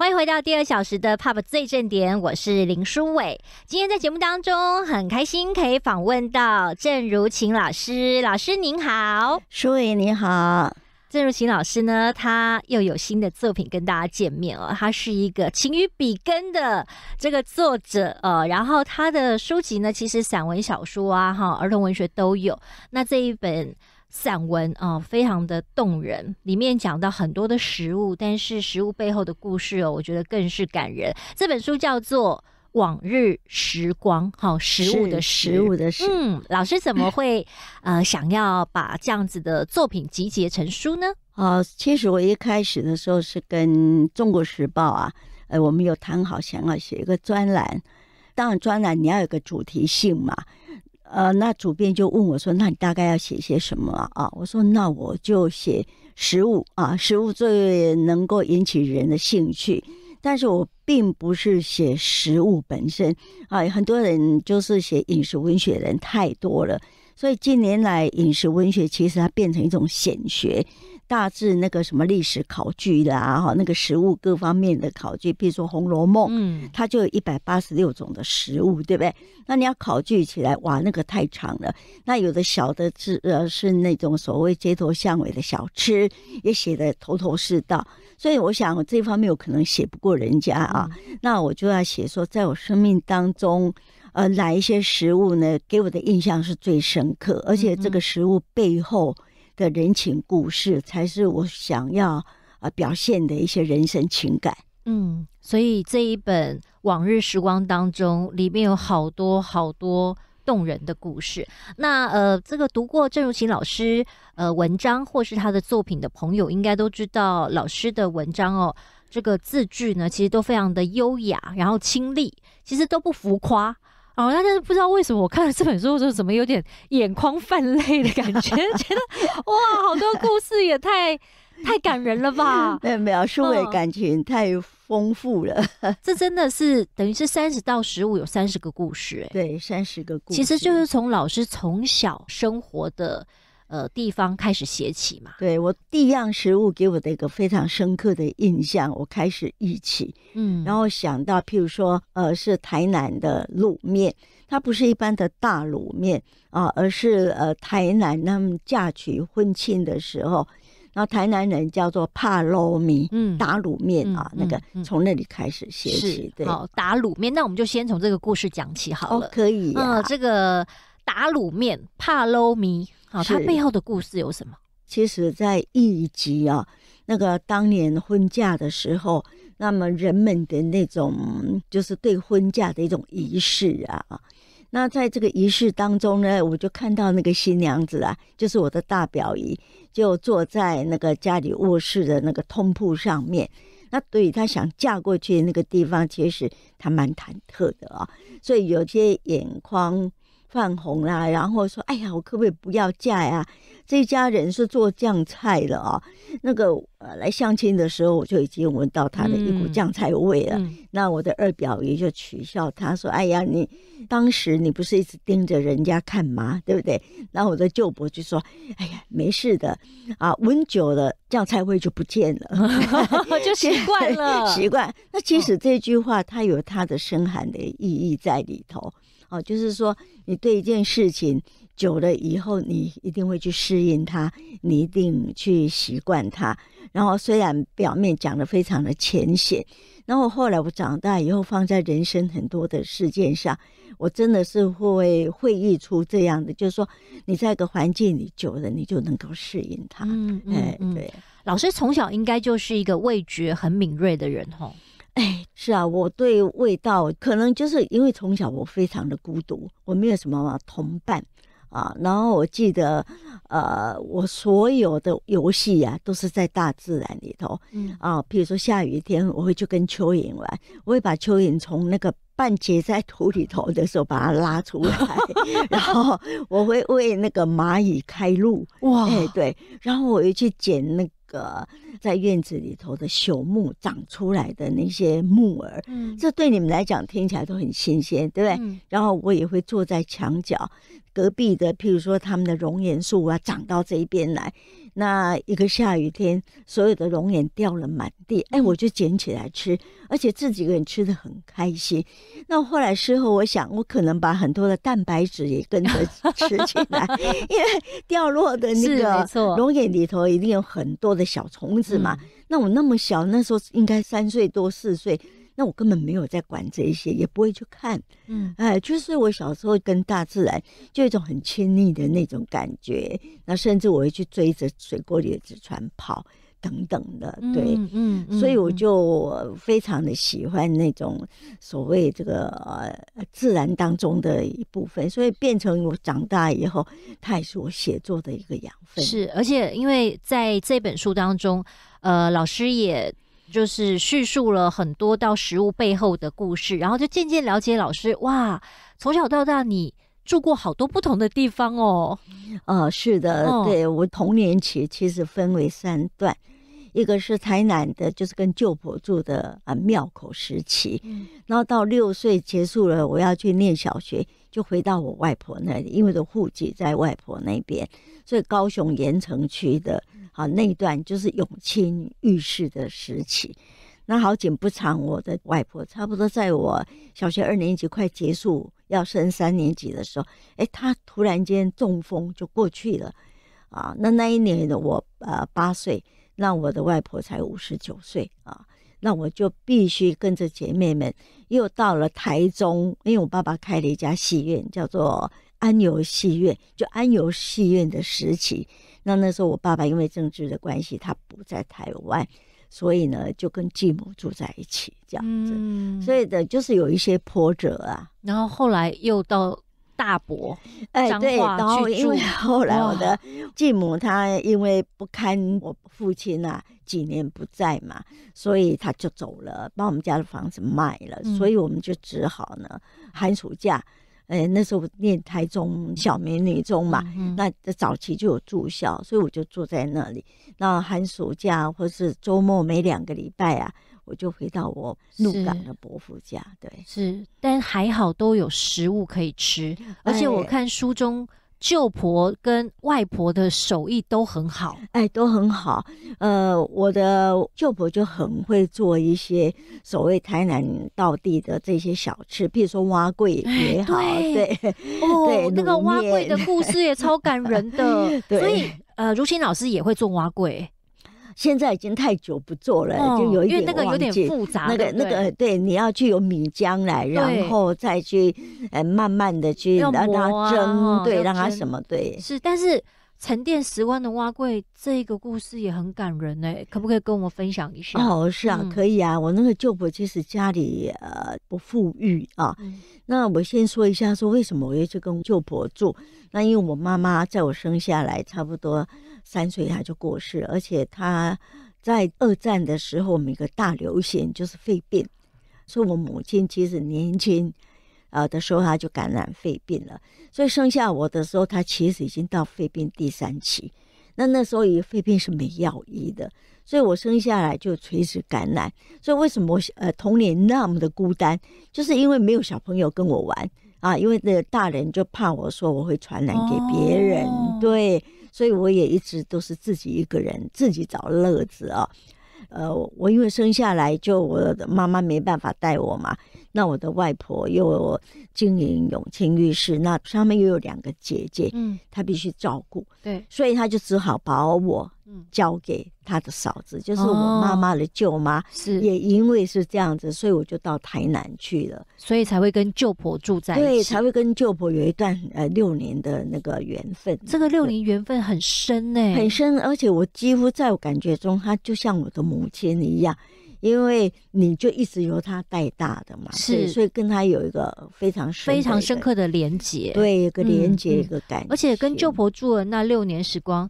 欢迎回到第二小时的《Pub 最正点》，我是林书伟。今天在节目当中很开心，可以访问到郑如琴老师。老师您好，书伟你好。郑如琴老师呢，他又有新的作品跟大家见面哦。他是一个情于笔根的这个作者呃，然后他的书籍呢，其实散文、小说啊，哈，儿童文学都有。那这一本。散文啊，非常的动人。里面讲到很多的食物，但是食物背后的故事哦，我觉得更是感人。这本书叫做《往日时光》，好，食物的食物的食。嗯，老师怎么会 呃想要把这样子的作品集结成书呢？哦，其实我一开始的时候是跟《中国时报》啊，呃，我们有谈好想要写一个专栏。当然，专栏你要有个主题性嘛。呃，那主编就问我说：“那你大概要写些什么啊？”我说：“那我就写食物啊，食物最能够引起人的兴趣。但是我并不是写食物本身啊，很多人就是写饮食文学的人太多了，所以近年来饮食文学其实它变成一种显学。”大致那个什么历史考据啦，哈，那个食物各方面的考据，比如说《红楼梦》，嗯，它就有一百八十六种的食物，对不对？那你要考据起来，哇，那个太长了。那有的小的是呃，是那种所谓街头巷尾的小吃，也写的头头是道。所以我想，我这方面我可能写不过人家啊。那我就要写说，在我生命当中，呃，哪一些食物呢，给我的印象是最深刻，而且这个食物背后。的人情故事才是我想要呃表现的一些人生情感。嗯，所以这一本往日时光当中，里面有好多好多动人的故事。那呃，这个读过郑如琴老师呃文章或是他的作品的朋友，应该都知道老师的文章哦，这个字句呢，其实都非常的优雅，然后清丽，其实都不浮夸。哦，但是不知道为什么，我看了这本书之后，怎么有点眼眶泛泪的感觉？觉得哇，好多故事也太太感人了吧？没有，书里感情太丰富了。这真的是等于是三十到十五，有三十个故事。对，三十个故事其实就是从老师从小生活的。呃，地方开始写起嘛？对我第一样食物给我的一个非常深刻的印象，我开始忆起，嗯，然后想到譬如说，呃，是台南的卤面，它不是一般的大卤面啊，而是呃，台南他们嫁娶婚庆的时候，那台南人叫做帕捞米，嗯，打卤面啊，那个从那里开始写起，对，打卤面，那我们就先从这个故事讲起好了，可以，啊，这个打卤面帕捞米。好，它背后的故事有什么？其实，在一集啊，那个当年婚嫁的时候，那么人们的那种就是对婚嫁的一种仪式啊。那在这个仪式当中呢，我就看到那个新娘子啊，就是我的大表姨，就坐在那个家里卧室的那个通铺上面。那对于她想嫁过去那个地方，其实她蛮忐忑的啊，所以有些眼眶。泛红啦，然后说：“哎呀，我可不可以不要嫁呀？这家人是做酱菜的啊。”那个来相亲的时候，我就已经闻到他的一股酱菜味了。那我的二表姨就取笑他说：“哎呀，你当时你不是一直盯着人家看吗？对不对？”那我的舅伯就说：“哎呀，没事的啊，闻久了酱菜味就不见了，就习惯了，习惯。”那其实这句话它有它的深含的意义在里头。哦，就是说，你对一件事情久了以后，你一定会去适应它，你一定去习惯它。然后虽然表面讲的非常的浅显，然后后来我长大以后，放在人生很多的事件上，我真的是会会意出这样的，就是说，你在一个环境里久了，你就能够适应它。嗯嗯，对。老师从小应该就是一个味觉很敏锐的人，吼。哎，是啊，我对味道可能就是因为从小我非常的孤独，我没有什么同伴啊。然后我记得，呃，我所有的游戏啊都是在大自然里头，嗯啊，比如说下雨天我会去跟蚯蚓玩，我会把蚯蚓从那个半截在土里头的时候把它拉出来，然后我会为那个蚂蚁开路，哇，对，然后我又去捡那。个在院子里头的朽木长出来的那些木耳，这对你们来讲听起来都很新鲜，对不对？然后我也会坐在墙角。隔壁的，譬如说他们的龙眼树啊，长到这一边来，那一个下雨天，所有的龙眼掉了满地，哎，我就捡起来吃，而且自己个人吃的很开心。那后来事后，我想，我可能把很多的蛋白质也跟着吃起来，因为掉落的那个龙眼里头一定有很多的小虫子嘛。那我那么小，那时候应该三岁多四岁。那我根本没有在管这一些，也不会去看。嗯，哎，就是我小时候跟大自然就一种很亲密的那种感觉。那甚至我会去追着水沟里的纸船跑等等的，对，嗯，所以我就非常的喜欢那种所谓这个自然当中的一部分。所以变成我长大以后，它也是我写作的一个养分。是，而且因为在这本书当中，呃，老师也。就是叙述了很多到食物背后的故事，然后就渐渐了解老师。哇，从小到大你住过好多不同的地方哦。呃，是的，对我童年期其实分为三段。一个是台南的，就是跟舅婆住的啊，庙口时期。然后到六岁结束了，我要去念小学，就回到我外婆那里，因为的户籍在外婆那边，所以高雄盐城区的啊那一段就是永清浴室的时期。那好景不长，我的外婆差不多在我小学二年级快结束要升三年级的时候，哎，她突然间中风就过去了啊。那那一年的我呃八岁。那我的外婆才五十九岁啊，那我就必须跟着姐妹们又到了台中，因为我爸爸开了一家戏院，叫做安游戏院，就安游戏院的时期。那那时候我爸爸因为政治的关系，他不在台湾，所以呢就跟继母住在一起，这样子。所以的就是有一些波折啊。然后后来又到。大伯，哎，对，然后因为后来我的继母她因为不堪我父亲呐几年不在嘛，所以他就走了，把我们家的房子卖了，所以我们就只好呢寒暑假，哎，那时候念台中小美女中嘛，那早期就有住校，所以我就住在那里。那寒暑假或是周末每两个礼拜啊。我就回到我鹿港的伯父家，对，是，但还好都有食物可以吃，而且我看书中舅婆跟外婆的手艺都很好，哎，都很好。呃，我的舅婆就很会做一些所谓台南道地的这些小吃，譬如说挖柜也好，对，哦，那个挖柜的故事也超感人的，所以呃，如新老师也会做挖柜。现在已经太久不做了，就有一点忘记。那个那个对，你要去有米浆来，然后再去呃，慢慢的去让它蒸，对，让它什么对。是，但是沉淀十万的挖柜这个故事也很感人哎，可不可以跟我们分享一下？哦，是啊，可以啊。我那个舅婆其实家里呃不富裕啊，那我先说一下说为什么我要去跟舅婆住，那因为我妈妈在我生下来差不多。三岁他就过世，而且他在二战的时候，每个大流行就是肺病，所以我母亲其实年轻啊的时候，他就感染肺病了。所以生下我的时候，他其实已经到肺病第三期。那那时候以肺病是没药医的，所以我生下来就垂直感染。所以为什么呃童年那么的孤单，就是因为没有小朋友跟我玩啊，因为那大人就怕我说我会传染给别人，对。所以我也一直都是自己一个人，自己找乐子啊。呃，我因为生下来就我的妈妈没办法带我嘛。那我的外婆又经营永清浴室，那上面又有两个姐姐，嗯，她必须照顾，对，所以她就只好把我交给她的嫂子，就是我妈妈的舅妈，是，也因为是这样子，所以我就到台南去了，所以才会跟舅婆住在，对，才会跟舅婆有一段呃六年的那个缘分，这个六年缘分很深呢，很深，而且我几乎在我感觉中，她就像我的母亲一样。因为你就一直由他带大的嘛，是，所以跟他有一个非常非常深刻的连接，对，一个连接一个感。而且跟舅婆住的那六年时光，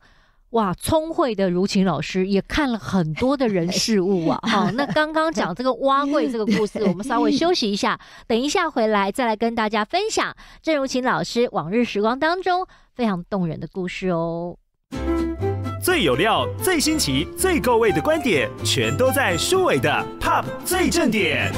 哇，聪慧的如琴老师也看了很多的人事物啊。好，那刚刚讲这个挖柜这个故事，我们稍微休息一下，等一下回来再来跟大家分享，郑如琴老师往日时光当中非常动人的故事哦。最有料、最新奇、最够味的观点，全都在舒伟的《Pop 最正点》。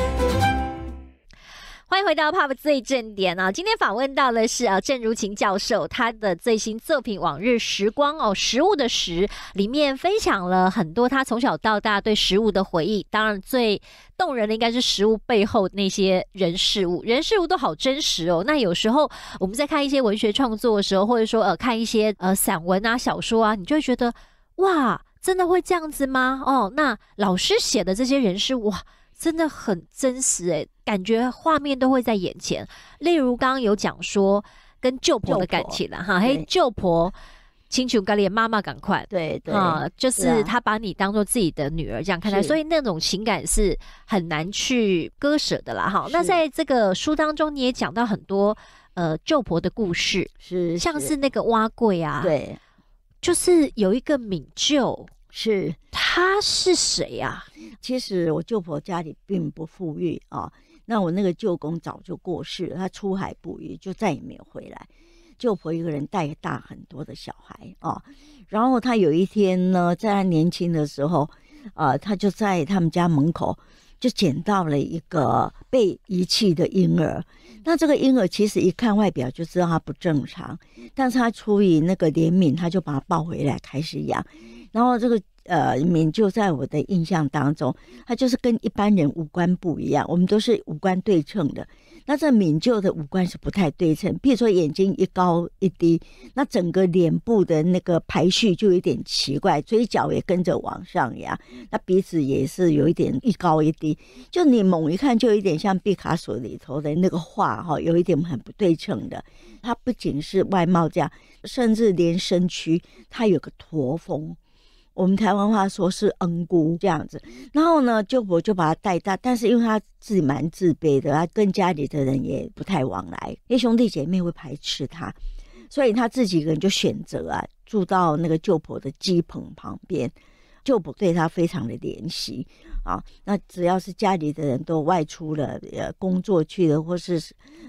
回到 Pop 最正点啊！今天访问到的是啊郑如琴教授，他的最新作品《往日时光》哦，食物的食里面分享了很多他从小到大对食物的回忆。当然，最动人的应该是食物背后那些人事物，人事物都好真实哦。那有时候我们在看一些文学创作的时候，或者说呃看一些呃散文啊小说啊，你就会觉得哇，真的会这样子吗？哦，那老师写的这些人事物，哇。真的很真实诶，感觉画面都会在眼前。例如刚刚有讲说跟舅婆的感情了哈，嘿舅婆亲情干裂，妈妈赶快对对啊，就是她把你当做自己的女儿这样看待，所以那种情感是很难去割舍的啦哈。那在这个书当中，你也讲到很多呃舅婆的故事，是像是那个挖柜啊，对，就是有一个敏舅。是他是谁呀？其实我舅婆家里并不富裕啊。那我那个舅公早就过世了，他出海捕鱼就再也没有回来。舅婆一个人带大很多的小孩啊。然后他有一天呢，在他年轻的时候，啊，他就在他们家门口就捡到了一个被遗弃的婴儿。那这个婴儿其实一看外表就知道他不正常，但是他出于那个怜悯，他就把他抱回来开始养。然后这个呃，敏就在我的印象当中，他就是跟一般人五官不一样。我们都是五官对称的，那这敏就的五官是不太对称。比如说眼睛一高一低，那整个脸部的那个排序就有点奇怪，嘴角也跟着往上扬，那鼻子也是有一点一高一低，就你猛一看就有点像毕卡索里头的那个画哈，有一点很不对称的。他不仅是外貌这样，甚至连身躯他有个驼峰。我们台湾话说是“恩姑”这样子，然后呢，舅婆就把他带大，但是因为他自己蛮自卑的，他跟家里的人也不太往来，因为兄弟姐妹会排斥他，所以他自己个人就选择啊，住到那个舅婆的鸡棚旁边。舅婆对他非常的怜惜啊，那只要是家里的人都外出了，呃，工作去了或是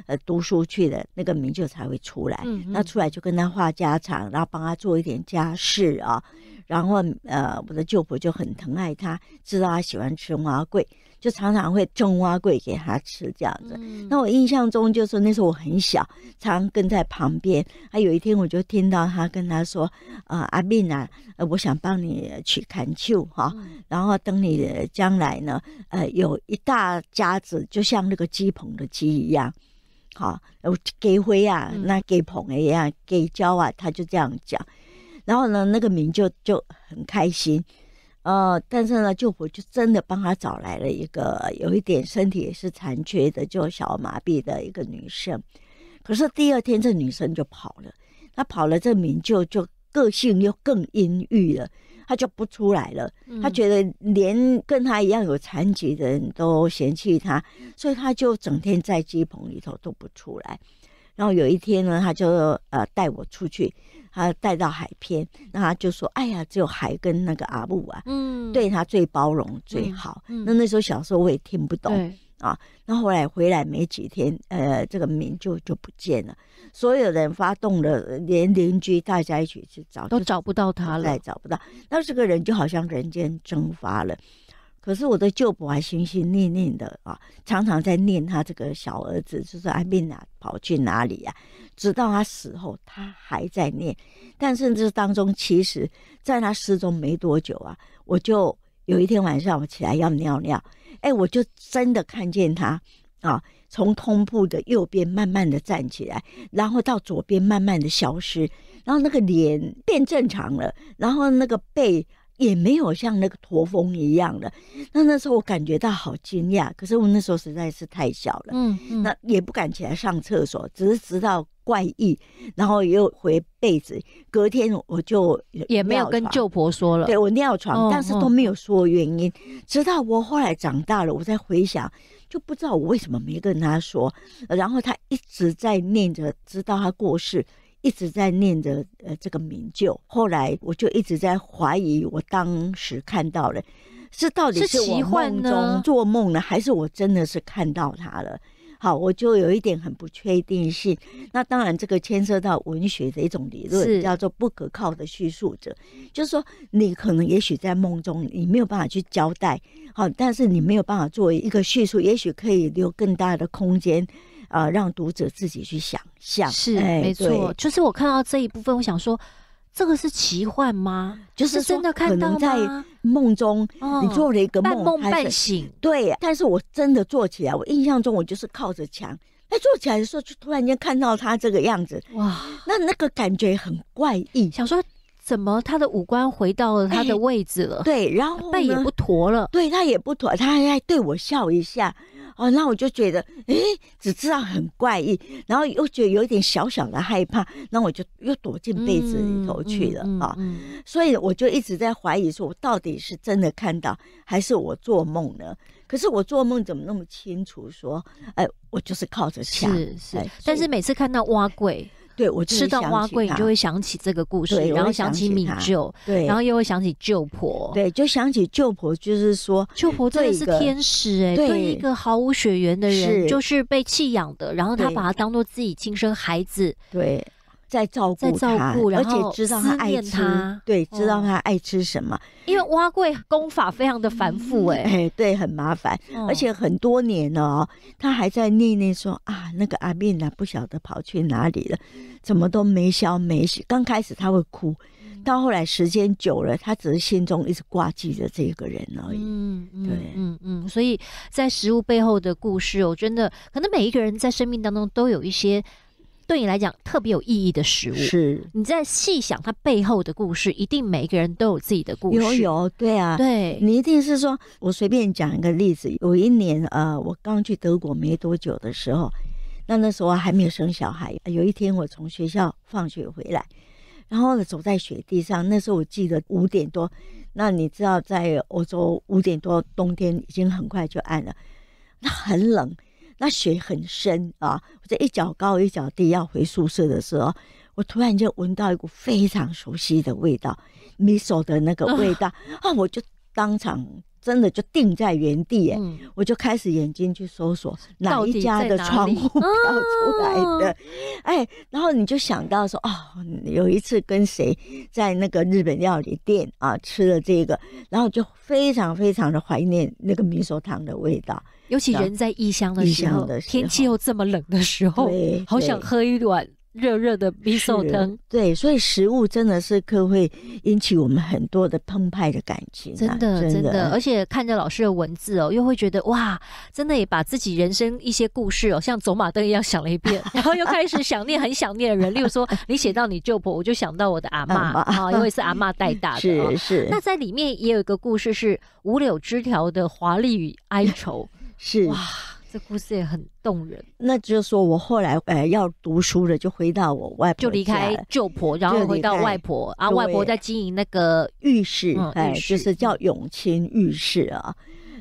呃读书去了，那个名就才会出来。那出来就跟他话家常，然后帮他做一点家事啊。然后呃，我的舅婆就很疼爱他，知道他喜欢吃花贵。就常常会捉蛙桂给他吃这样子。那我印象中就是那时候我很小，常跟在旁边。啊，有一天我就听到他跟他说：“啊，阿明啊，我想帮你去砍求哈，然后等你将来呢，呃，有一大家子，就像那个鸡棚的鸡一样，好，给灰啊，那给捧一样，给教啊，他就这样讲。然后呢，那个民就就很开心。”呃，但是呢，舅父就真的帮他找来了一个有一点身体也是残缺的，就小麻痹的一个女生。可是第二天，这女生就跑了，她跑了，这民就就个性又更阴郁了，她就不出来了。她觉得连跟她一样有残疾的人都嫌弃她，所以她就整天在鸡棚里头都不出来。然后有一天呢，她就呃带我出去。他带到海边，那他就说：“哎呀，只有海跟那个阿木啊，嗯，对他最包容最好。”那那时候小时候我也听不懂啊。那后来回来没几天，呃，这个民就就不见了。所有人发动了，连邻居大家一起去找，都找不到他了，找不到。那这个人就好像人间蒸发了。可是我的舅伯还心心念念的啊，常常在念他这个小儿子，就是爱命哪跑去哪里呀？直到他死后，他还在念。但甚至当中，其实在他失踪没多久啊，我就有一天晚上我起来要尿尿，哎，我就真的看见他啊，从通铺的右边慢慢的站起来，然后到左边慢慢的消失，然后那个脸变正常了，然后那个背。也没有像那个驼峰一样的，那那时候我感觉到好惊讶，可是我那时候实在是太小了，嗯嗯，那也不敢起来上厕所，只是知道怪异，然后又回被子，隔天我就也没有跟舅婆说了，对我尿床，但是都没有说原因，直到我后来长大了，我才回想，就不知道我为什么没跟他说，然后他一直在念着，直到他过世。一直在念着呃这个名就，后来我就一直在怀疑，我当时看到了，是到底是奇幻中做梦呢，还是我真的是看到他了？好，我就有一点很不确定性。那当然，这个牵涉到文学的一种理论，叫做不可靠的叙述者，就是说你可能也许在梦中，你没有办法去交代，好，但是你没有办法做一个叙述，也许可以留更大的空间。呃，让读者自己去想象，是没错。就是我看到这一部分，我想说，这个是奇幻吗？就是真的看到在梦中，你做了一个梦，半梦半醒。对，但是我真的坐起来，我印象中我就是靠着墙，哎，坐起来的时候就突然间看到他这个样子，哇，那那个感觉很怪异，想说。怎么他的五官回到了他的位置了？对，然后背也不驼了。对，他也不驼，他还对我笑一下。哦，那我就觉得，哎，只知道很怪异，然后又觉得有一点小小的害怕。那我就又躲进被子里头去了啊。所以我就一直在怀疑，说我到底是真的看到，还是我做梦呢？可是我做梦怎么那么清楚？说，哎，我就是靠着墙。是是，但是每次看到挖鬼。对，我吃到花桂，你就会想起这个故事，然后想起敏舅，对，然后又会想起舅婆，对，就想起舅婆，就是说，舅婆真的是天使哎，对一个毫无血缘的人，就是被弃养的，然后他把他当做自己亲生孩子，对。在照顾他，而且知道他爱吃，对，知道他爱吃什么。因为挖贵功法非常的繁复，哎，对，很麻烦，而且很多年了哦。他还在念念说：“啊，那个阿斌呢？不晓得跑去哪里了，怎么都没消没息。”刚开始他会哭，到后来时间久了，他只是心中一直挂记着这个人而已。嗯嗯嗯嗯。所以在食物背后的故事，我真的可能每一个人在生命当中都有一些。对你来讲特别有意义的食物，是你在细想它背后的故事，一定每一个人都有自己的故事。有有，对啊，对你一定是说，我随便讲一个例子。有一年，呃，我刚去德国没多久的时候，那那时候还没有生小孩。有一天，我从学校放学回来，然后走在雪地上。那时候我记得五点多，那你知道，在欧洲五点多，冬天已经很快就暗了，那很冷。那水很深啊！我这一脚高一脚低要回宿舍的时候，我突然就闻到一股非常熟悉的味道——米索的那个味道啊！我就当场真的就定在原地，哎，我就开始眼睛去搜索哪一家的窗户飘出来的，哎，然后你就想到说，哦，有一次跟谁在那个日本料理店啊吃了这个，然后就非常非常的怀念那个米索糖的味道。尤其人在异乡的时候，天气又这么冷的时候，好想喝一碗热热的米寿汤。对，所以食物真的是可会引起我们很多的澎湃的感情。真的，真的，而且看着老师的文字哦，又会觉得哇，真的也把自己人生一些故事哦，像走马灯一样想了一遍，然后又开始想念很想念的人。例如说，你写到你舅婆，我就想到我的阿妈啊，因为是阿妈带大的。是是。那在里面也有一个故事，是五柳枝条的华丽与哀愁。是哇，这故事也很动人。那就是说我后来呃要读书了，就回到我外婆，就离开舅婆，然后回到外婆啊。外婆在经营那个浴室，哎，就是叫永清浴室啊。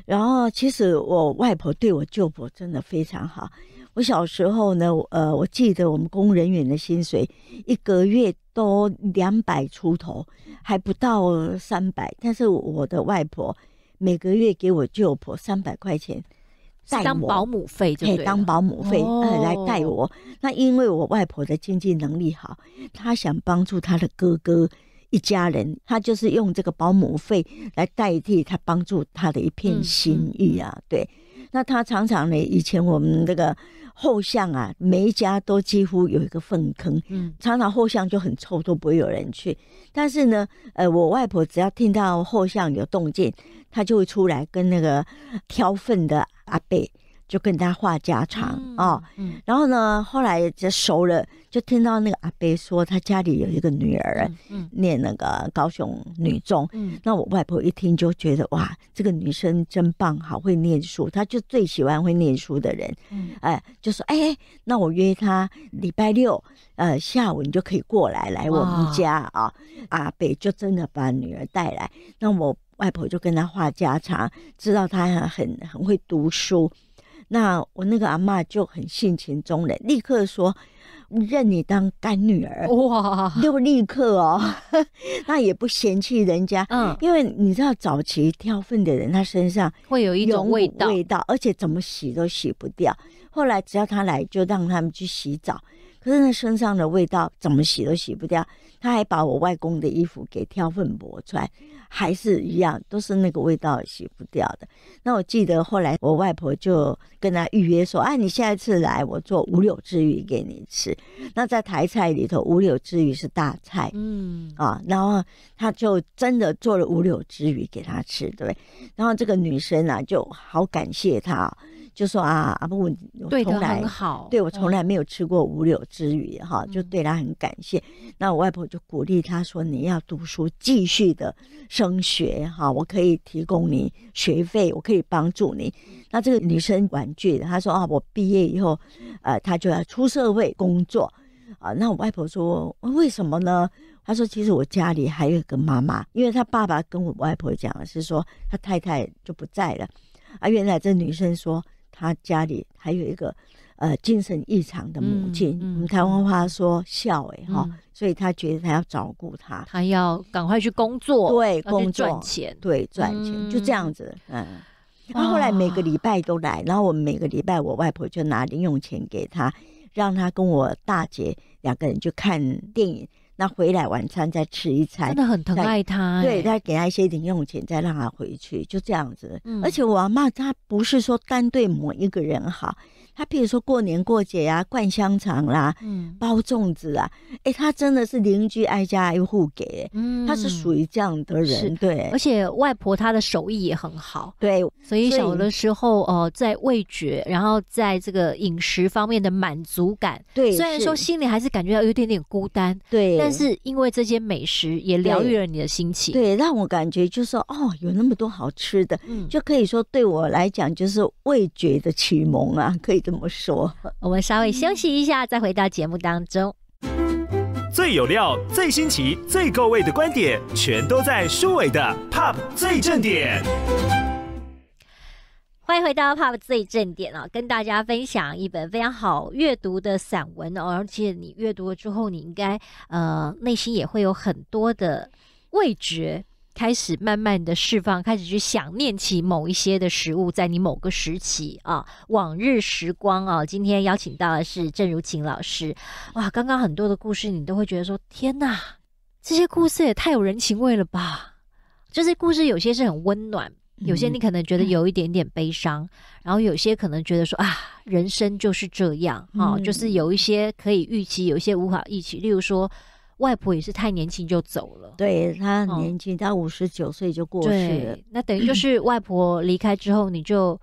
然后其实我外婆对我舅婆真的非常好。我小时候呢，呃，我记得我们工人员的薪水一个月都两百出头，还不到三百。但是我的外婆每个月给我舅婆三百块钱。当保姆费，对，当保姆费来带我。那因为我外婆的经济能力好，她想帮助她的哥哥一家人，她就是用这个保姆费来代替她帮助她的一片心意啊。对，那她常常呢，以前我们这个后巷啊，每一家都几乎有一个粪坑，嗯，常常后巷就很臭，都不会有人去。但是呢，呃，我外婆只要听到后巷有动静，她就会出来跟那个挑粪的。阿贝就跟他话家常啊，然后呢，后来就熟了，就听到那个阿贝说他家里有一个女儿，念那个高雄女中。那我外婆一听就觉得哇，这个女生真棒，好会念书，她就最喜欢会念书的人，哎，就说哎，那我约她礼拜六呃下午你就可以过来，来我们家啊。阿贝就真的把女儿带来，那我。外婆就跟他话家常，知道他很很会读书。那我那个阿妈就很性情中人，立刻说认你当干女儿哇！就立刻哦，那也不嫌弃人家，因为你知道早期挑粪的人，他身上会有一种味道，味道而且怎么洗都洗不掉。后来只要他来，就让他们去洗澡，可是那身上的味道怎么洗都洗不掉。他还把我外公的衣服给挑粪婆穿。还是一样，都是那个味道洗不掉的。那我记得后来我外婆就跟他预约说：“啊，你下一次来，我做五柳之鱼给你吃。”那在台菜里头，五柳之鱼是大菜，嗯啊，然后他就真的做了五柳之鱼给他吃，对。然后这个女生呢，就好感谢他。就说啊，阿布，我从来对我从来没有吃过五柳之鱼哈，就对他很感谢。那我外婆就鼓励他说：“你要读书，继续的升学哈，我可以提供你学费，我可以帮助你。”那这个女生婉拒的，她说：“啊，我毕业以后，呃，她就要出社会工作啊。”那我外婆说：“为什么呢？”她说：“其实我家里还有个妈妈，因为她爸爸跟我外婆讲是说她太太就不在了。”啊，原来这女生说。他家里还有一个呃精神异常的母亲，我们台湾话说笑哎哈，所以他觉得他要照顾他，他要赶快去工作，对，工作赚钱，对，赚钱就这样子。嗯，他后来每个礼拜都来，然后我们每个礼拜我外婆就拿零用钱给他，让他跟我大姐两个人去看电影。回来晚餐再吃一餐，真的很疼爱他。对，再给他一些零用钱，再让他回去，就这样子。而且我阿妈她不是说单对某一个人好。他譬如说过年过节呀，灌香肠啦，包粽子啊，哎，他真的是邻居挨家挨户给，他是属于这样的人，对。而且外婆她的手艺也很好，对。所以小的时候，呃，在味觉，然后在这个饮食方面的满足感，对。虽然说心里还是感觉到有点点孤单，对。但是因为这些美食也疗愈了你的心情，对，让我感觉就是哦，有那么多好吃的，就可以说对我来讲就是味觉的启蒙啊，可以。怎么说？我们稍微休息一下，再回到节目当中。最有料、最新奇、最够味的观点，全都在舒伟的《Pop 最正点》。欢迎回到《Pop 最正点》啊，跟大家分享一本非常好阅读的散文哦，而且你阅读了之后，你应该呃内心也会有很多的味觉。开始慢慢的释放，开始去想念起某一些的食物，在你某个时期啊，往日时光啊。今天邀请到的是郑如琴老师，哇，刚刚很多的故事，你都会觉得说，天哪，这些故事也太有人情味了吧！这些故事有些是很温暖，有些你可能觉得有一点点悲伤，然后有些可能觉得说啊，人生就是这样啊，就是有一些可以预期，有一些无法预期，例如说。外婆也是太年轻就走了，对她年轻，她五十九岁就过去了。那等于就是 外婆离开之后，你就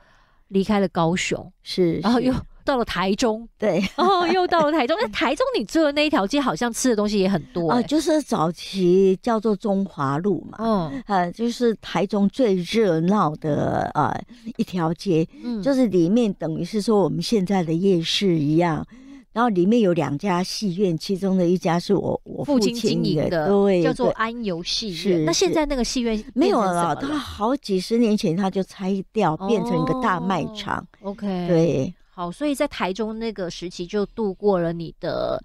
离开了高雄，是，然后又到了台中，对，然后又到了台中。那台中你住的那一条街，好像吃的东西也很多啊，就是早期叫做中华路嘛，嗯，啊，就是台中最热闹的呃一条街，嗯，就是里面等于是说我们现在的夜市一样。然后里面有两家戏院，其中的一家是我我父亲经营的，对，叫做安游戏院。那现在那个戏院没有了，他好几十年前他就拆掉，变成一个大卖场。OK，对，好，所以在台中那个时期就度过了你的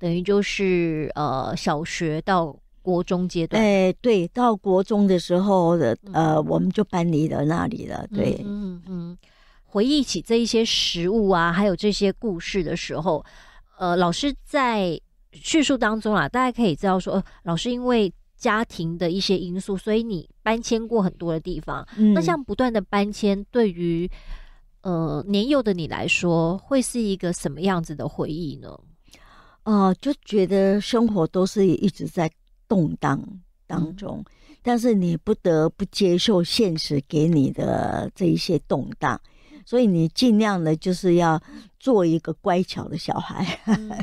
等于就是呃小学到国中阶段。哎，对，到国中的时候的呃我们就搬离了那里了。对，嗯嗯。回忆起这一些食物啊，还有这些故事的时候，呃，老师在叙述当中啊，大家可以知道说，老师因为家庭的一些因素，所以你搬迁过很多的地方。那像不断的搬迁，对于呃年幼的你来说，会是一个什么样子的回忆呢？哦，就觉得生活都是一直在动荡当中，但是你不得不接受现实给你的这一些动荡。所以你尽量的就是要做一个乖巧的小孩，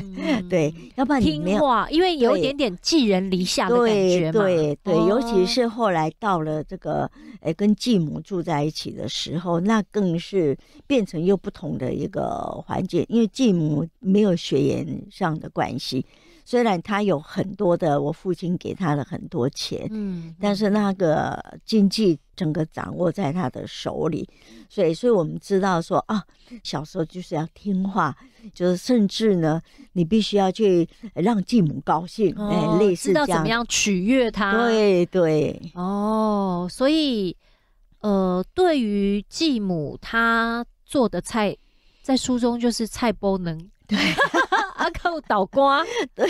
对，要不然你听话，因为有一点点寄人篱下的感觉对对对，尤其是后来到了这个诶跟继母住在一起的时候，那更是变成又不同的一个环境，因为继母没有血缘上的关系。虽然他有很多的，我父亲给他了很多钱，嗯，但是那个经济整个掌握在他的手里，所以，所以我们知道说啊，小时候就是要听话，就是甚至呢，你必须要去让继母高兴，哎，似道怎么样取悦他，对对，哦，所以，呃，对于继母，他做的菜，在书中就是菜包能，对。靠倒瓜，对，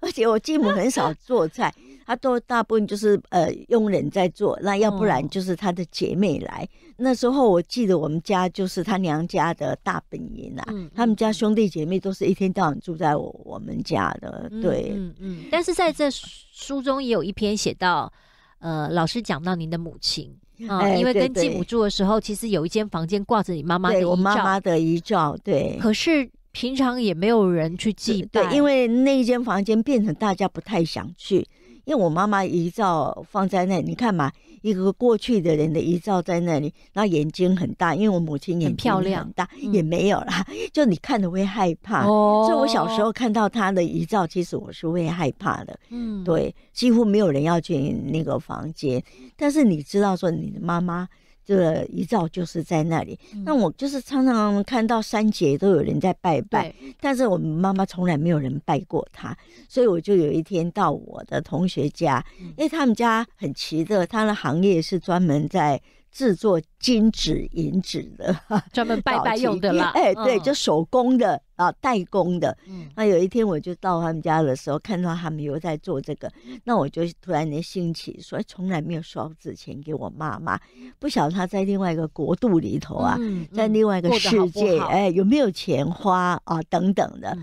而且我继母很少做菜，她都大部分就是呃佣人在做，那要不然就是她的姐妹来。那时候我记得我们家就是她娘家的大本营啊，他们家兄弟姐妹都是一天到晚住在我们家的。对，嗯嗯。但是在这书中也有一篇写到，呃，老师讲到您的母亲啊，因为跟继母住的时候，其实有一间房间挂着你妈妈的遗照，我妈妈的遗照，对。可是。平常也没有人去祭拜，因为那一间房间变成大家不太想去。因为我妈妈遗照放在那，你看嘛，一个过去的人的遗照在那里，然眼睛很大，因为我母亲眼睛漂亮很大，也没有啦，就你看的会害怕。哦，所以我小时候看到她的遗照，其实我是会害怕的。嗯，对，几乎没有人要去那个房间。但是你知道说，你的妈妈。这一遗照就是在那里。那我就是常常看到三姐都有人在拜拜，但是我们妈妈从来没有人拜过她，所以我就有一天到我的同学家，因为他们家很奇特，他的行业是专门在。制作金纸银纸的，专门拜拜用的啦。哎，对，就手工的啊，代工的。那有一天，我就到他们家的时候，看到他们又在做这个，那我就突然间兴起，说从来没有烧纸钱给我妈妈，不晓得她在另外一个国度里头啊，在另外一个世界，哎，有没有钱花啊？等等的。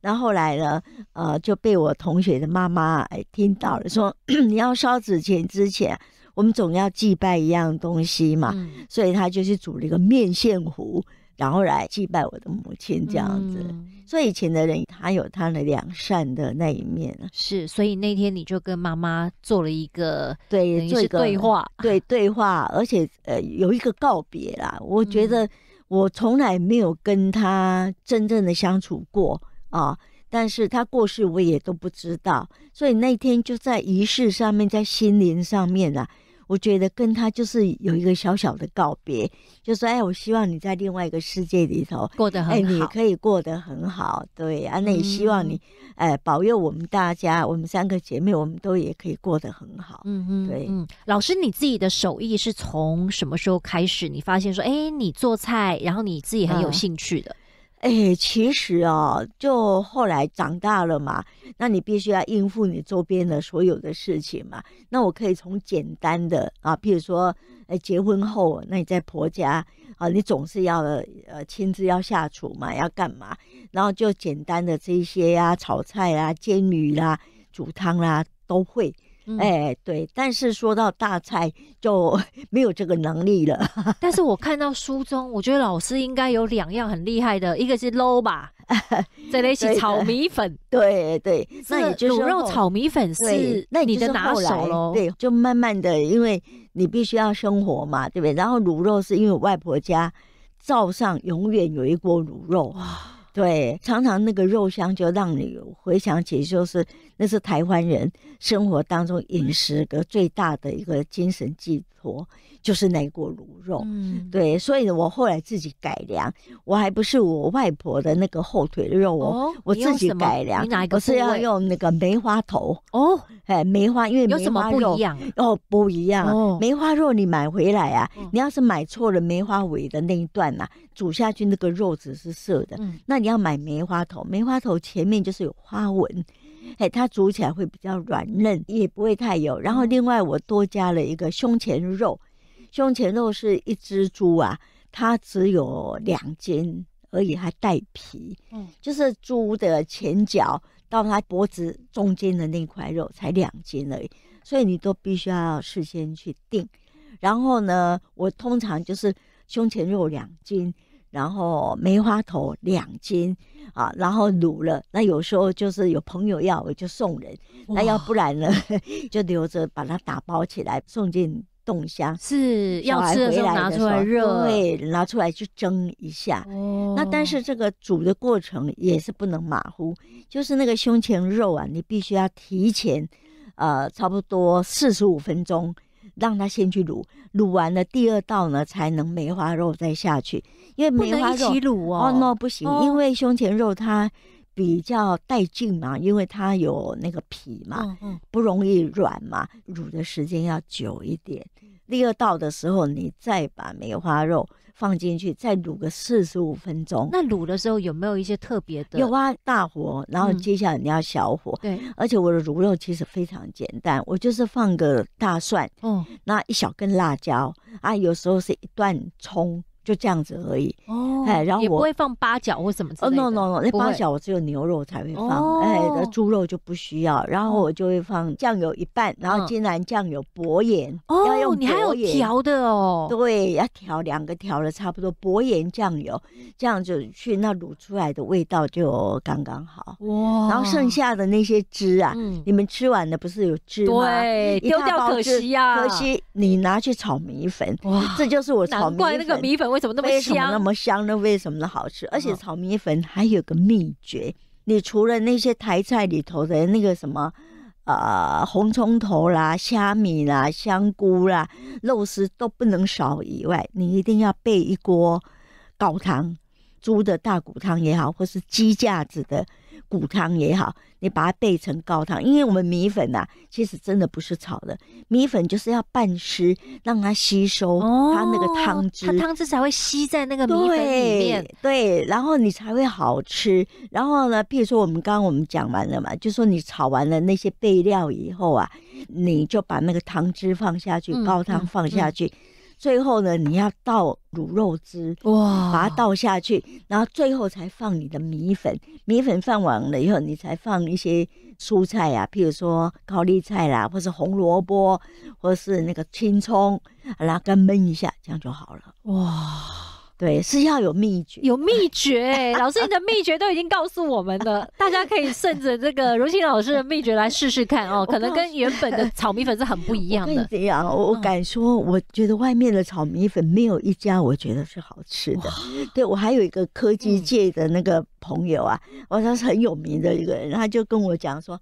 那后来呢，呃，就被我同学的妈妈哎听到了，说 你要烧纸钱之前。我们总要祭拜一样东西嘛，所以他就是煮了一个面线糊，然后来祭拜我的母亲这样子。所以以前的人他有他的良善的那一面啊。是，所以那天你就跟妈妈做了一个对做一个对话，对对话，而且呃有一个告别啦。我觉得我从来没有跟他真正的相处过啊，但是他过世我也都不知道，所以那天就在仪式上面，在心灵上面啊。我觉得跟他就是有一个小小的告别，就说：“哎，我希望你在另外一个世界里头过得很好，你可以过得很好，对啊。那也希望你，哎，保佑我们大家，我们三个姐妹，我们都也可以过得很好。”嗯嗯，对。嗯，老师，你自己的手艺是从什么时候开始？你发现说：“哎，你做菜，然后你自己很有兴趣的。”哎，其实哦，就后来长大了嘛，那你必须要应付你周边的所有的事情嘛。那我可以从简单的啊，譬如说，呃，结婚后，那你在婆家啊，你总是要呃亲自要下厨嘛，要干嘛？然后就简单的这些呀，炒菜啊，煎鱼啦，煮汤啦，都会。哎，对，但是说到大菜就 没有这个能力了。但是我看到书中，我觉得老师应该有两样很厉害的，一个是捞吧，再来起炒米粉。对对，那也就是卤肉炒米粉是你的拿手喽。对，就慢慢的，因为你必须要生活嘛，对不对？然后卤肉是因为外婆家灶上永远有一锅卤肉。对，常常那个肉香就让你回想起，就是那是台湾人生活当中饮食的最大的一个精神寄托。婆就是那一锅卤肉，对，所以我后来自己改良，我还不是我外婆的那个后腿肉，哦，我自己改良，我是要用那个梅花头哦，哎，梅花，因为有什么不一样？哦，不一样，梅花肉你买回来啊，你要是买错了梅花尾的那一段呐，煮下去那个肉质是涩的，那你要买梅花头，梅花头前面就是有花纹。哎，它煮起来会比较软嫩，也不会太油。然后另外我多加了一个胸前肉，胸前肉是一只猪啊，它只有两斤而已，还带皮。嗯，就是猪的前脚到它脖子中间的那块肉才两斤而已，所以你都必须要事先去定。然后呢，我通常就是胸前肉两斤。然后梅花头两斤啊，然后卤了。那有时候就是有朋友要，我就送人；那要不然呢，就留着把它打包起来送进冻箱。是要吃的时候拿出来热，对，拿出来去蒸一下。那但是这个煮的过程也是不能马虎，就是那个胸前肉啊，你必须要提前，呃，差不多四十五分钟。让他先去卤，卤完了第二道呢才能梅花肉再下去，因为梅花肉哦，no 不行，因为胸前肉它比较带劲嘛，因为它有那个皮嘛，嗯嗯，不容易软嘛，卤的时间要久一点。第二道的时候，你再把梅花肉。放进去，再卤个四十五分钟。那卤的时候有没有一些特别的？有啊，大火，然后接下来你要小火。对，而且我的卤肉其实非常简单，我就是放个大蒜，哦，那一小根辣椒啊，有时候是一段葱。就这样子而已，哦，哎，然后我不会放八角或什么之类的。哦，no no no，那八角我只有牛肉才会放，哎，猪肉就不需要。然后我就会放酱油一半，然后金兰酱油、薄盐。哦，你还有调的哦。对，要调两个，调的差不多薄盐酱油，这样子去那卤出来的味道就刚刚好。哇。然后剩下的那些汁啊，你们吃完的不是有汁吗？对，丢掉可惜呀，可惜你拿去炒米粉。哇，这就是我炒米粉。怪那个米粉。为什么那么香？那么香？呢？为什么那么好吃？而且炒米粉还有个秘诀，你除了那些台菜里头的那个什么，呃，红葱头啦、虾米啦、香菇啦、肉丝都不能少以外，你一定要备一锅高汤。猪的大骨汤也好，或是鸡架子的骨汤也好，你把它备成高汤。因为我们米粉呐，其实真的不是炒的，米粉就是要半湿，让它吸收它那个汤汁，它汤汁才会吸在那个米粉里面。对，然后你才会好吃。然后呢，比如说我们刚刚我们讲完了嘛，就说你炒完了那些备料以后啊，你就把那个汤汁放下去，高汤放下去。最后呢，你要倒卤肉汁，哇，把它倒下去，然后最后才放你的米粉，米粉放完了以后，你才放一些蔬菜呀，譬如说高丽菜啦，或是红萝卜，或是那个青葱，然后跟焖一下，这样就好了，哇。对，是要有秘诀。有秘诀，老师，你的秘诀都已经告诉我们了，大家可以顺着这个如心老师的秘诀来试试看哦。可能跟原本的炒米粉是很不一样的。这样，我我敢说，我觉得外面的炒米粉没有一家我觉得是好吃的。对我还有一个科技界的那个朋友啊，我他是很有名的一个人，他就跟我讲说，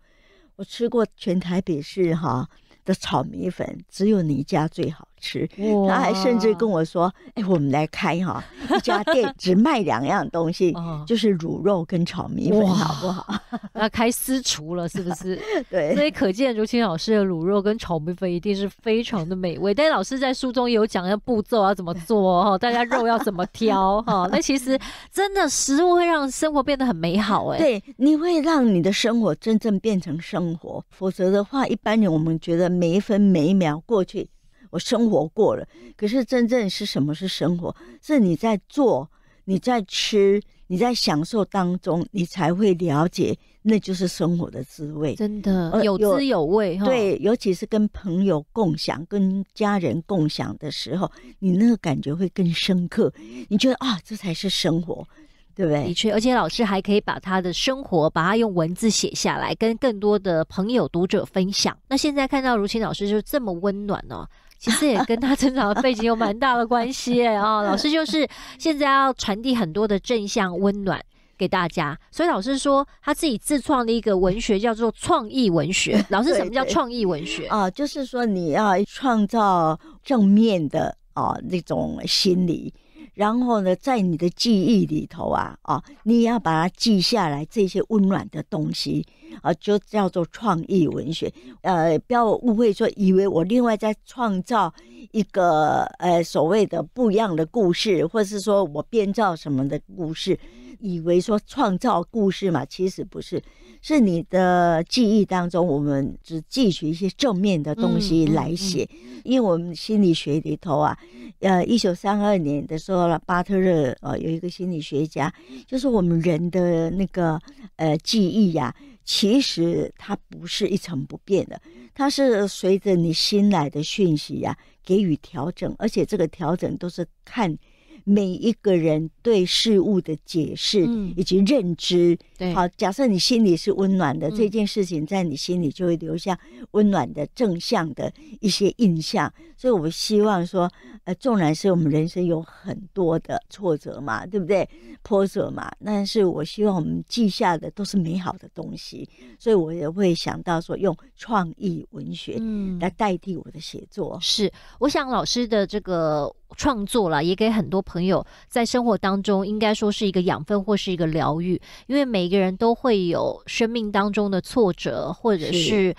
我吃过全台北市哈的炒米粉，只有你家最好。吃，他还甚至跟我说：“哎，我们来开哈一家店，只卖两样东西，就是卤肉跟炒米粉，好不好？那开私厨了，是不是？对，所以可见如清老师的卤肉跟炒米粉一定是非常的美味。但老师在书中有讲要步骤，要怎么做哦？大家肉要怎么挑哈？那其实真的食物会让生活变得很美好哎。对，你会让你的生活真正变成生活，否则的话，一般人我们觉得每一分每一秒过去。”我生活过了，可是真正是什么是生活？是你在做，你在吃，你在享受当中，你才会了解，那就是生活的滋味，真的有滋有味哈。对，尤其是跟朋友共享、跟家人共享的时候，你那个感觉会更深刻。你觉得啊，这才是生活，对不对？的确，而且老师还可以把他的生活，把他用文字写下来，跟更多的朋友、读者分享。那现在看到如琴老师，就这么温暖哦。其实也跟他成长的背景有蛮大的关系，哎老师就是现在要传递很多的正向温暖给大家，所以老师说他自己自创的一个文学叫做创意文学。老师什么叫创意文学啊？就是说你要创造正面的啊那种心理。然后呢，在你的记忆里头啊，啊，你要把它记下来，这些温暖的东西啊，就叫做创意文学。呃，不要误会，说以为我另外在创造一个呃所谓的不一样的故事，或是说我编造什么的故事。以为说创造故事嘛，其实不是，是你的记忆当中，我们只记取一些正面的东西来写。因为我们心理学里头啊，呃，一九三二年的时候了，巴特勒呃有一个心理学家，就是我们人的那个呃记忆呀，其实它不是一成不变的，它是随着你新来的讯息呀给予调整，而且这个调整都是看。每一个人对事物的解释以及认知，好，假设你心里是温暖的，这件事情在你心里就会留下温暖的正向的一些印象。所以，我希望说，呃，纵然是我们人生有很多的挫折嘛，对不对？波折嘛，但是我希望我们记下的都是美好的东西。所以我也会想到说，用创意文学来代替我的写作。是，我想老师的这个。创作了，也给很多朋友在生活当中，应该说是一个养分或是一个疗愈，因为每个人都会有生命当中的挫折，或者是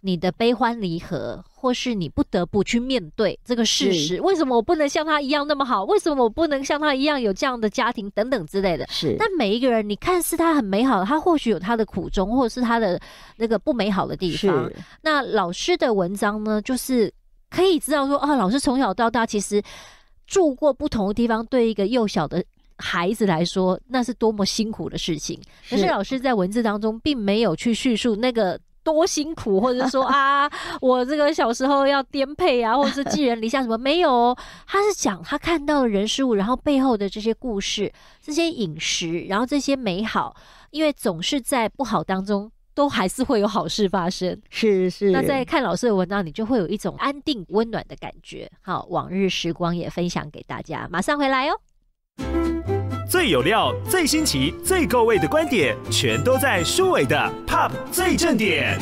你的悲欢离合，或是你不得不去面对这个事实。为什么我不能像他一样那么好？为什么我不能像他一样有这样的家庭？等等之类的。是。那每一个人，你看似他很美好，他或许有他的苦衷，或者是他的那个不美好的地方。那老师的文章呢，就是。可以知道说啊，老师从小到大其实住过不同的地方，对一个幼小的孩子来说，那是多么辛苦的事情。可是老师在文字当中并没有去叙述那个多辛苦，或者说 啊，我这个小时候要颠沛啊，或者是寄人篱下什么没有。他是讲他看到的人事物，然后背后的这些故事、这些饮食，然后这些美好，因为总是在不好当中。都还是会有好事发生，是是。那在看老师的文章，你就会有一种安定温暖的感觉。好，往日时光也分享给大家，马上回来哦。最有料、最新奇、最够味的观点，全都在舒伟的《Pop 最正点》。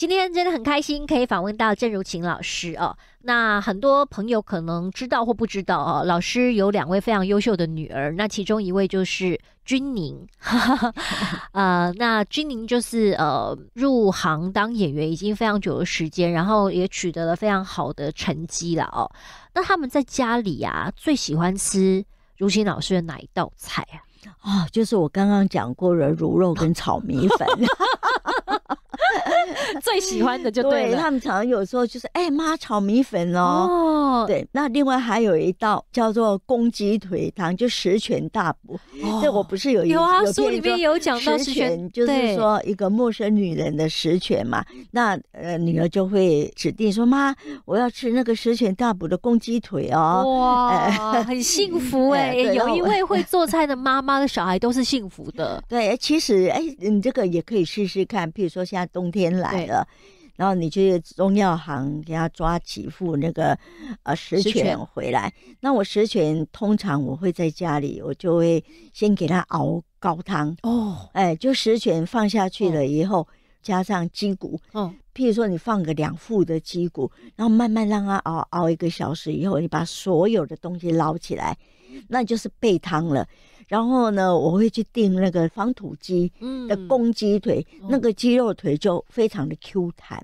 今天真的很开心，可以访问到郑如琴老师哦。那很多朋友可能知道或不知道哦，老师有两位非常优秀的女儿，那其中一位就是君宁。呃，那君宁就是呃入行当演员已经非常久的时间，然后也取得了非常好的成绩了哦。那他们在家里啊，最喜欢吃如琴老师的哪一道菜啊？哦，就是我刚刚讲过的卤肉跟炒米粉。最喜欢的就对他们常常有时候就是哎妈炒米粉哦，对，那另外还有一道叫做公鸡腿汤，就十全大补。这我不是有有书里面有讲到十全，就是说一个陌生女人的十全嘛。那呃女儿就会指定说妈，我要吃那个十全大补的公鸡腿哦。哇，很幸福 哎，有一位会做菜的妈妈的小孩都是幸福的。对，其实哎，你这个也可以试试看，譬如说现在都。冬天来了，然后你去中药行给他抓几副那个呃石犬回来。那我石犬通常我会在家里，我就会先给他熬高汤哦，哎，就石犬放下去了以后，加上鸡骨，哦，譬如说你放个两副的鸡骨，然后慢慢让它熬熬一个小时以后，你把所有的东西捞起来，那就是备汤了。然后呢，我会去订那个黄土鸡，的公鸡腿，那个鸡肉腿就非常的 Q 弹。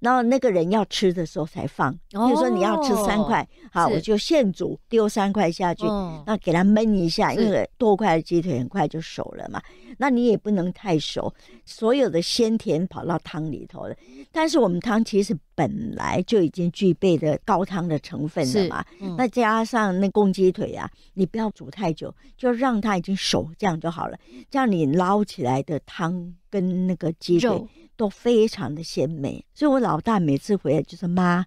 然后那个人要吃的时候才放，比如说你要吃三块，好，我就现煮丢三块下去，那给它焖一下，因为多块鸡腿很快就熟了嘛。那你也不能太熟，所有的鲜甜跑到汤里头了。但是我们汤其实本来就已经具备的高汤的成分了嘛，那加上那公鸡腿啊，你不要煮太久，就让它已经熟，这样就好了。这样你捞起来的汤跟那个鸡腿。都非常的鲜美，所以我老大每次回来就是妈，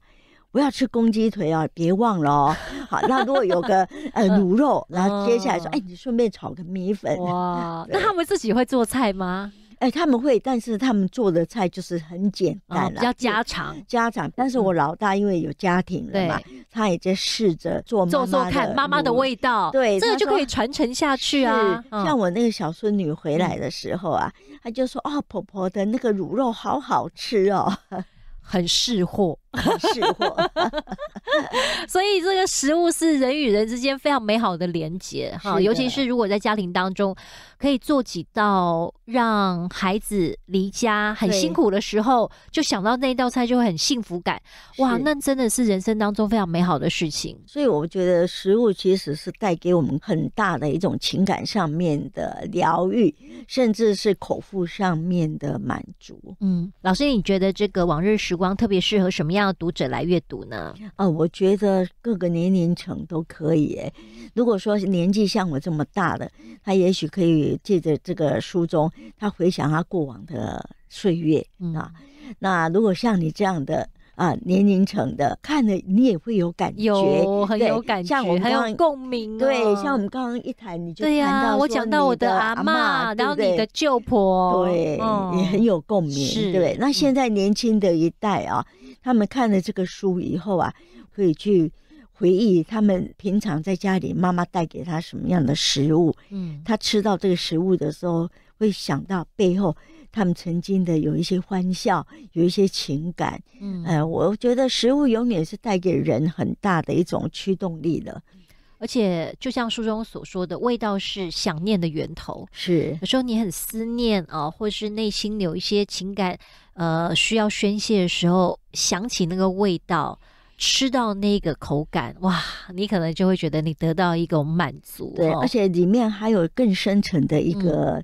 我要吃公鸡腿哦，别忘了哦。好，那如果有个呃 卤肉，然后接下来说，哎，你顺便炒个米粉。哇，那他们自己会做菜吗？哎，他们会，但是他们做的菜就是很简单了，比较家常，家常。但是我老大因为有家庭了嘛，他也在试着做，做做看妈妈的味道。对，这个就可以传承下去啊。像我那个小孙女回来的时候啊，她就说：“哦，婆婆的那个卤肉好好吃哦，很识货，很识货。”所以这个食物是人与人之间非常美好的连接哈，尤其是如果在家庭当中。可以做几道让孩子离家很辛苦的时候，就想到那道菜就会很幸福感。哇，那真的是人生当中非常美好的事情。所以我觉得食物其实是带给我们很大的一种情感上面的疗愈，甚至是口腹上面的满足。嗯，老师，你觉得这个往日时光特别适合什么样的读者来阅读呢？哦，我觉得各个年龄层都可以。如果说年纪像我这么大的，他也许可以。借着这个书中，他回想他过往的岁月啊。那如果像你这样的啊年龄层的看了，你也会有感觉，有很有感觉，像我们刚刚共鸣，对，像我们刚刚一谈你就谈到到我的阿妈，然后你的舅婆，对，也很有共鸣，对。那现在年轻的一代啊，他们看了这个书以后啊，可以去。回忆他们平常在家里，妈妈带给他什么样的食物？嗯，他吃到这个食物的时候，会想到背后他们曾经的有一些欢笑，有一些情感。嗯，我觉得食物永远是带给人很大的一种驱动力的。而且，就像书中所说的味道是想念的源头。是有时候你很思念啊，或者是内心有一些情感呃需要宣泄的时候，想起那个味道。吃到那个口感，哇！你可能就会觉得你得到一种满足。对，而且里面还有更深沉的一个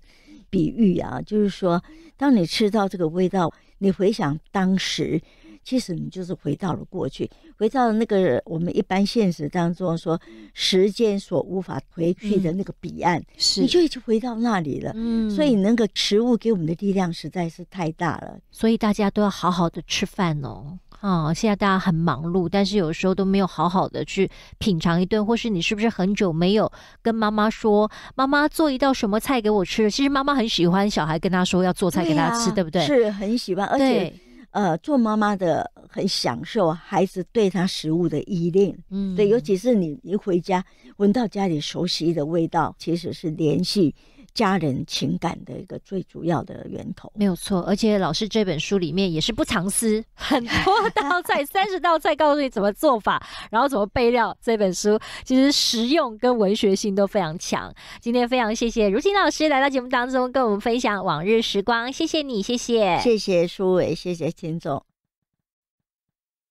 比喻啊，就是说，当你吃到这个味道，你回想当时，其实你就是回到了过去，回到了那个我们一般现实当中说时间所无法回去的那个彼岸，你就已经回到那里了。嗯，所以那个食物给我们的力量实在是太大了，所以大家都要好好的吃饭哦。啊，现在大家很忙碌，但是有时候都没有好好的去品尝一顿，或是你是不是很久没有跟妈妈说，妈妈做一道什么菜给我吃？其实妈妈很喜欢小孩跟她说要做菜给她吃，对不对？是很喜欢，而且呃，做妈妈的很享受孩子对他食物的依恋，嗯，对，尤其是你一回家闻到家里熟悉的味道，其实是联系。家人情感的一个最主要的源头，没有错。而且老师这本书里面也是不藏私，很多道菜，三十道菜告诉你怎么做法，然后怎么备料。这本书其实实用跟文学性都非常强。今天非常谢谢如新老师来到节目当中，跟我们分享往日时光。谢谢你，谢谢，谢谢舒伟，谢谢秦总。